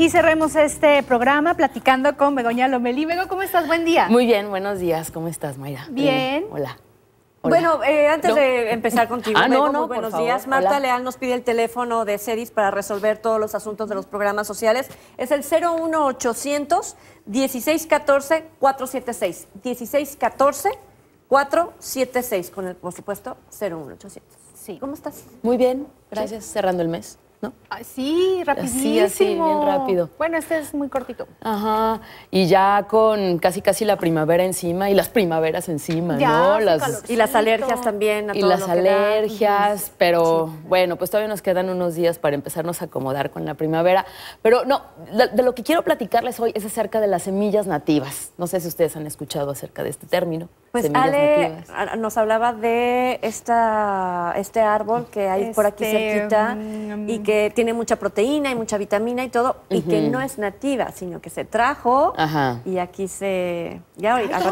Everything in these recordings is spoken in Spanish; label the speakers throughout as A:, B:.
A: Y cerremos este programa platicando con
B: Begoña Lomelí. Bego, ¿cómo estás? Buen día. Muy bien,
C: buenos días. ¿Cómo estás, Mayra? Bien. Eh, hola.
B: Bueno, eh, antes de empezar contigo, ah, no, no, buenos días. Marta Leal nos pide el teléfono de CEDIS para resolver todos los asuntos de los programas sociales. Es el 01800 1614 476. 1614 476, con el, por supuesto, 01800. Sí. ¿Cómo estás?
C: Muy bien, gracias. Cerrando el mes. ¿no? Ah, sí, rapidísimo. Sí, así, bien rápido.
B: Bueno, este es muy cortito.
C: Ajá, y ya con casi casi la primavera encima y las primaveras encima, ¿no? Las, y las alergias
B: también. A y las alergias,
C: pero bueno, pues todavía nos quedan unos días para empezarnos a acomodar con la primavera. Pero no, de, lo que quiero platicarles hoy es acerca de las semillas nativas. No sé si ustedes han escuchado acerca de este término. Pues Ale
B: nos hablaba de esta, este árbol que hay por aquí este, cerquita mm, y que que tiene mucha proteína y mucha vitamina y todo, y que no es nativa, sino que se trajo
C: y aquí se...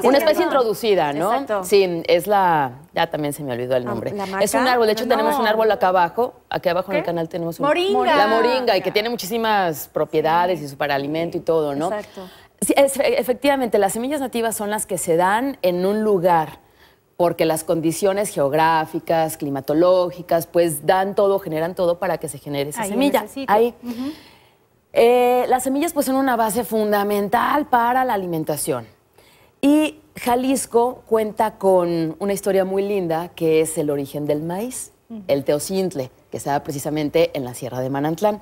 C: una especie introducida, ¿no? Sí, es la... Ya también se me olvidó el ah, nombre. es un árbol, de hecho tenemos un árbol acá abajo, aquí abajo en el canal tenemos un... Moringa. La moringa, y que tiene muchísimas propiedades y su alimento y todo, ¿no? Exacto. efectivamente, las semillas nativas son las que se dan en un lugar porque las condiciones geográficas, climatológicas, pues dan todo, generan todo para que se genere esa semilla. Ahí. Eh, las semillas pues son una base fundamental para la alimentación. Y Jalisco cuenta con una historia muy linda que es el origen del maíz, el teocintle, que estaba precisamente en la Sierra de Manantlán.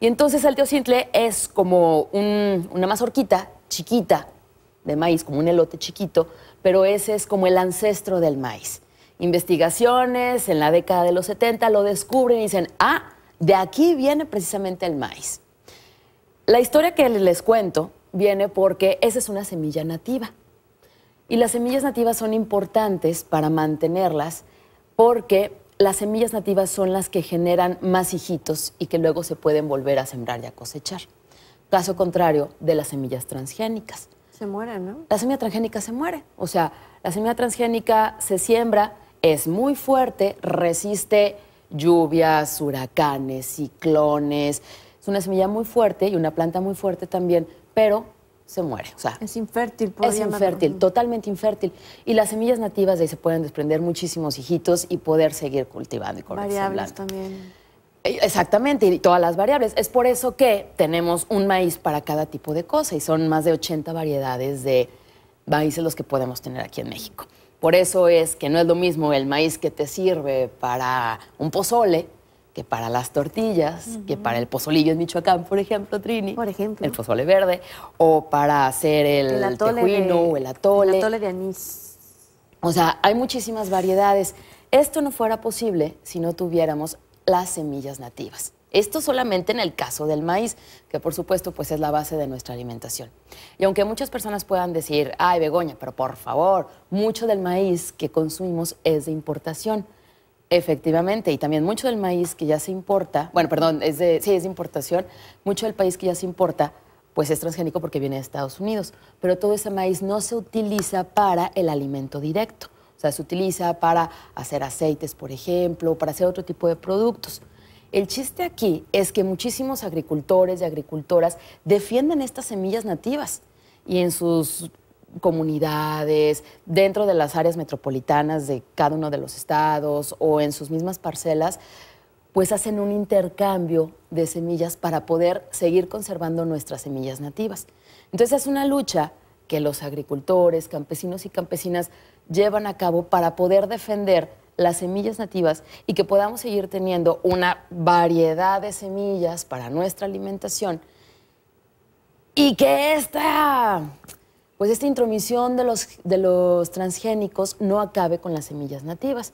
C: Y entonces el teocintle es como una mazorquita chiquita de maíz, como un elote chiquito, pero ese es como el ancestro del maíz. Investigaciones en la década de los 70 lo descubren y dicen, ah, de aquí viene precisamente el maíz. La historia que les cuento viene porque esa es una semilla nativa. Y las semillas nativas son importantes para mantenerlas porque las semillas nativas son las que generan más hijitos y que luego se pueden volver a sembrar y a cosechar. Caso contrario de las semillas transgénicas.
B: Se muere, ¿no?
C: La semilla transgénica se muere. O sea, la semilla transgénica se siembra, es muy fuerte, resiste lluvias, huracanes, ciclones. Es una semilla muy fuerte y una planta muy fuerte también, pero se muere. O sea, es infértil, Es infértil, totalmente infértil. Y las semillas nativas de ahí se pueden desprender muchísimos hijitos y poder seguir cultivando y Variables también. Eh, exactamente, y todas las variables. Es por eso que tenemos un maíz para cada tipo de cosa y son más de 80 variedades de maíces los que podemos tener aquí en México. Por eso es que no es lo mismo el maíz que te sirve para un pozole que para las tortillas, que para el pozolillo en Michoacán, por ejemplo, Trini. Por ejemplo. El pozole verde, o para hacer el, el o el atole. El atole de anís. O sea, hay muchísimas variedades. Esto no fuera posible si no tuviéramos las semillas nativas. Esto solamente en el caso del maíz, que por supuesto pues es la base de nuestra alimentación. Y aunque muchas personas puedan decir, ay Begoña, pero por favor, mucho del maíz que consumimos es de importación. Efectivamente, y también mucho del maíz que ya se importa, bueno, perdón, es de, sí, es de importación, mucho del país que ya se importa, pues es transgénico porque viene de Estados Unidos, pero todo ese maíz no se utiliza para el alimento directo o sea, se utiliza para hacer aceites, por ejemplo, para hacer otro tipo de productos. El chiste aquí es que muchísimos agricultores y agricultoras defienden estas semillas nativas y en sus comunidades, dentro de las áreas metropolitanas de cada uno de los estados o en sus mismas parcelas, pues hacen un intercambio de semillas para poder seguir conservando nuestras semillas nativas. Entonces es una lucha que los agricultores, campesinos y campesinas llevan a cabo para poder defender las semillas nativas y que podamos seguir teniendo una variedad de semillas para nuestra alimentación y que esta, pues esta intromisión de los, transgénicos no acabe con las semillas nativas.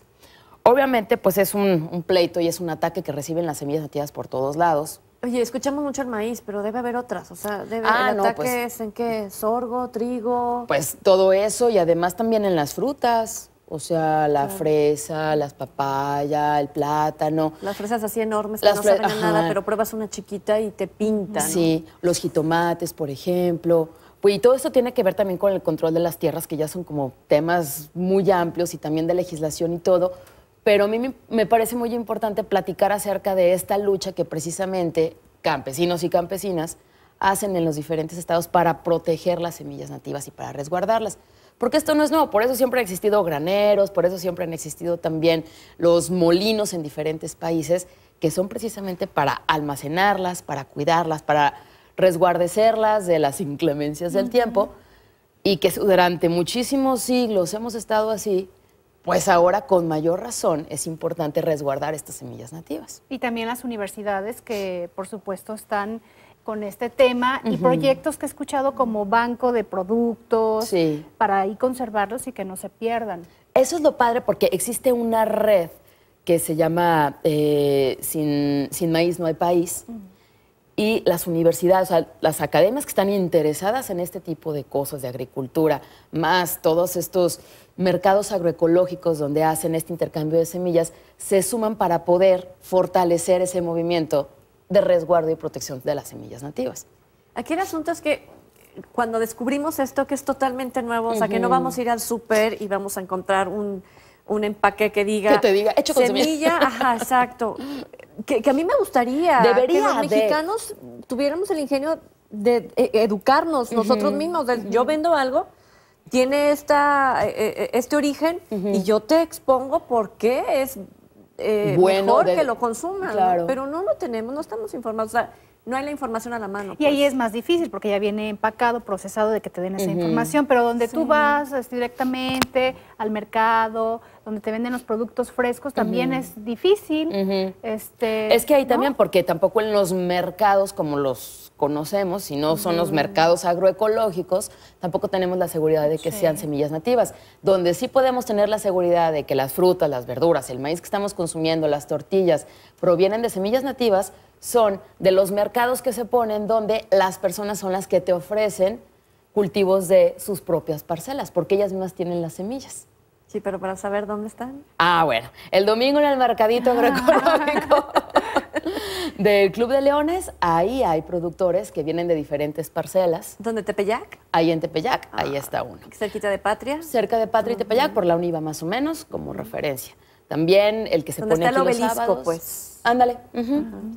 C: Obviamente, pues es un pleito y es un ataque que reciben las semillas nativas por todos lados, Oye, escuchamos mucho el maíz, pero debe haber otras. O sea, debe haber ah, pues
B: en qué? ¿Sorgo, trigo?
C: Pues todo eso y además también en las frutas. O sea, la fresa, las papayas, el plátano. Las fresas así enormes que no saben a nada, pero pruebas una chiquita y te pintan. Sí, los jitomates, por ejemplo. Pues, y todo eso tiene que ver también con el control de las tierras, que ya son como temas muy amplios y también de legislación y todo pero a mí me parece muy importante platicar acerca de esta lucha que precisamente campesinos y campesinas hacen en los diferentes estados para proteger las semillas nativas y para resguardarlas. Porque esto no es nuevo, por eso siempre han existido graneros, por eso siempre han existido también los molinos en diferentes países que son precisamente para almacenarlas, para cuidarlas, para resguardecerlas de las inclemencias del tiempo y que durante muchísimos siglos hemos estado así pues ahora con mayor razón es importante resguardar estas semillas nativas.
A: Y también las universidades que por supuesto están con este tema y proyectos que he escuchado como banco de productos para ahí conservarlos y que no se pierdan.
C: Eso es lo padre porque existe una red que se llama eh, sin, maíz no hay país. y las universidades, o sea, las academias que están interesadas en este tipo de cosas de agricultura, más todos estos mercados agroecológicos donde hacen este intercambio de semillas se suman para poder fortalecer ese movimiento de resguardo y protección de las semillas nativas.
B: Aquí el asunto es que cuando descubrimos esto que es totalmente nuevo, o sea, que no vamos a ir al súper y vamos a encontrar un, un empaque que diga... Que te diga, hecho con semilla. semilla. Ajá, exacto. Que, a mí me gustaría que los mexicanos tuviéramos el ingenio de eh, educarnos nosotros mismos. Yo vendo algo tiene esta, eh, eh, este origen y yo te expongo por qué es eh, mejor que lo consuman. Pero no lo tenemos, no estamos informados. O sea, no hay la información a la mano. Y ahí
A: pues. es más difícil porque ya viene empacado, procesado de que
C: te den esa información,
A: pero donde tú vas
B: directamente al mercado, donde
A: te venden los productos frescos, también es difícil. este, es
C: que ahí también, porque tampoco en los mercados como los conocemos, si no son los mm. mercados agroecológicos, tampoco tenemos la seguridad de que sean semillas nativas. Donde sí podemos tener la seguridad de que las frutas, las verduras, el maíz que estamos consumiendo, las tortillas, provienen de semillas nativas, son de los mercados que se ponen donde las personas son las que te ofrecen cultivos de sus propias parcelas, porque ellas mismas tienen las semillas. Sí, pero para saber dónde están. Ah, bueno. El domingo en el mercadito ah. agroecológico del Club de Leones, ahí hay productores que vienen de diferentes parcelas. ¿Dónde Tepeyac? Ahí en Tepeyac, ahí ah, está uno. ¿Cerquita de Patria? Cerca de Patria y Tepeyac, por la UNIVA más o menos, como referencia. También el que se pone el los pues. Ándale.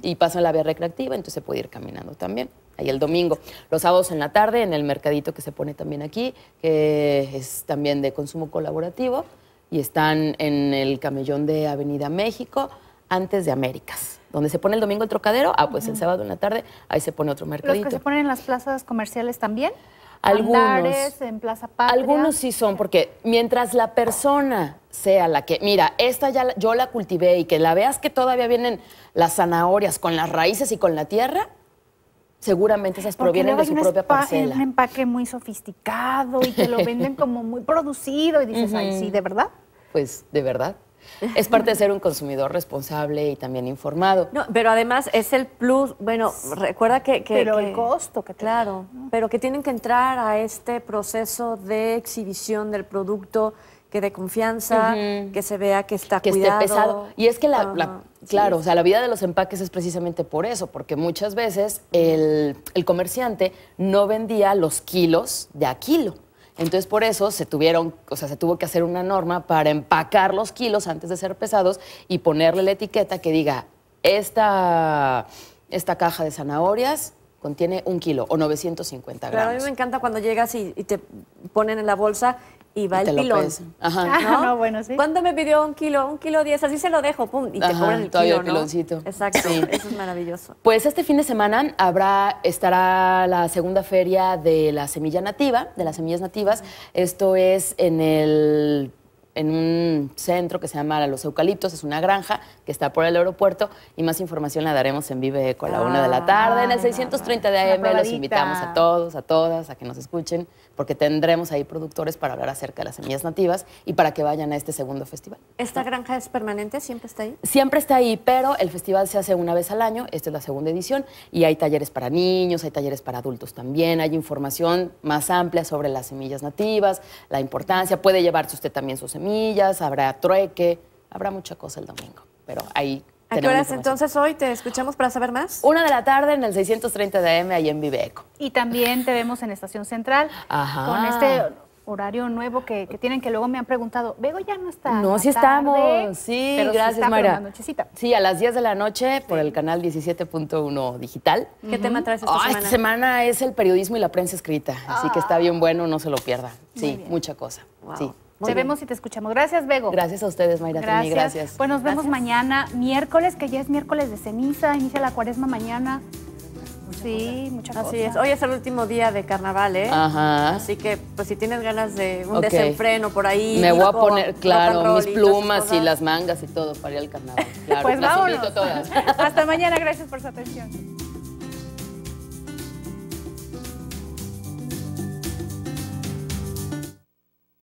C: Y pasa en la vía recreativa, entonces se puede ir caminando también. Ahí el domingo. Los sábados en la tarde, en el mercadito que se pone también aquí, que es también de consumo colaborativo. Y están en el camellón de Avenida México, antes de Américas. Donde se pone el domingo el trocadero, ah, pues el sábado en la tarde, ahí se pone otro mercadito. ¿Los que se
A: ponen en las plazas comerciales también?
C: algunos, Algunos sí son, porque mientras la persona sea la que, mira, esta ya yo la cultivé y que la veas que todavía vienen las zanahorias con las raíces y con la tierra, seguramente esas provienen de su propia parcela. un
A: empaque muy sofisticado y que lo venden como muy producido y dices, ay, sí, ¿de verdad?
C: Pues, de verdad. Es parte de ser un consumidor responsable y también informado. No, pero además es el plus, bueno, recuerda que... pero el costo
B: que... Claro, pero que tienen que entrar a este proceso de exhibición del producto que de confianza, que se
C: vea que está que esté pesado. Y es que la, claro, o sea, la vida de los empaques es precisamente por eso, porque muchas veces el, el comerciante no vendía los kilos de a kilo. Entonces, por eso se tuvieron, o sea, se tuvo que hacer una norma para empacar los kilos antes de ser pesados y ponerle la etiqueta que diga, esta, esta caja de zanahorias contiene un kilo o 950 gramos. a mí me
B: encanta cuando llegas y te ponen en la bolsa y va el pilón. Ajá. Ah, ¿No? me pidió un kilo? Un kilo diez, así se lo dejo, pum, y te cobran el todavía Exacto, eso es maravilloso.
C: Pues este fin de semana habrá, estará la segunda feria de la semilla nativa, de las semillas nativas. Esto es en el en un centro que se llama Los Eucaliptos, es una granja que está por el aeropuerto y más información la daremos en Vive Eco a la 1 una de la ah, tarde. En el 630 de AM los invitamos a todos, a todas, a que nos escuchen, porque tendremos ahí productores para hablar acerca de las semillas nativas y para que vayan a este segundo festival.
B: ¿Esta granja es permanente? ¿Siempre está ahí?
C: Siempre está ahí, pero el festival se hace una vez al año, esta es la segunda edición, y hay talleres para niños, hay talleres para adultos también, hay información más amplia sobre las semillas nativas, la importancia, puede llevarse usted también sus semillas habrá trueque, habrá mucha cosa el domingo. Pero ahí ¿A qué horas entonces hoy te escuchamos para saber más? Una de la tarde en el 630 de AM, ahí en Viveco. Y también te vemos en Estación Central.
A: Con este horario nuevo que, tienen, que luego me han preguntado, Vego ya no está. No, sí estamos. Sí, gracias,
C: Sí, a las 10 de la noche por el canal 17.1 digital. ¿Qué tema traes esta semana? Esta semana es el periodismo y la prensa escrita, así que está ah. bien bueno, no se lo pierda. Sí, mucha cosa te vemos y te escuchamos. Gracias, Bego. Gracias a ustedes,
B: Mayra.
A: Gracias. gracias. Pues nos vemos mañana, miércoles, que ya es miércoles de ceniza, inicia la cuaresma
B: mañana. sí, muchas gracias. Así es. Hoy es el último día de carnaval, ¿eh? Ajá. Así que, pues, si tienes ganas de un desenfreno por ahí. Me voy a poner, claro, mis plumas y, las
C: mangas y todo para ir al carnaval. Claro, pues
A: las todas. Hasta mañana. Gracias por su atención.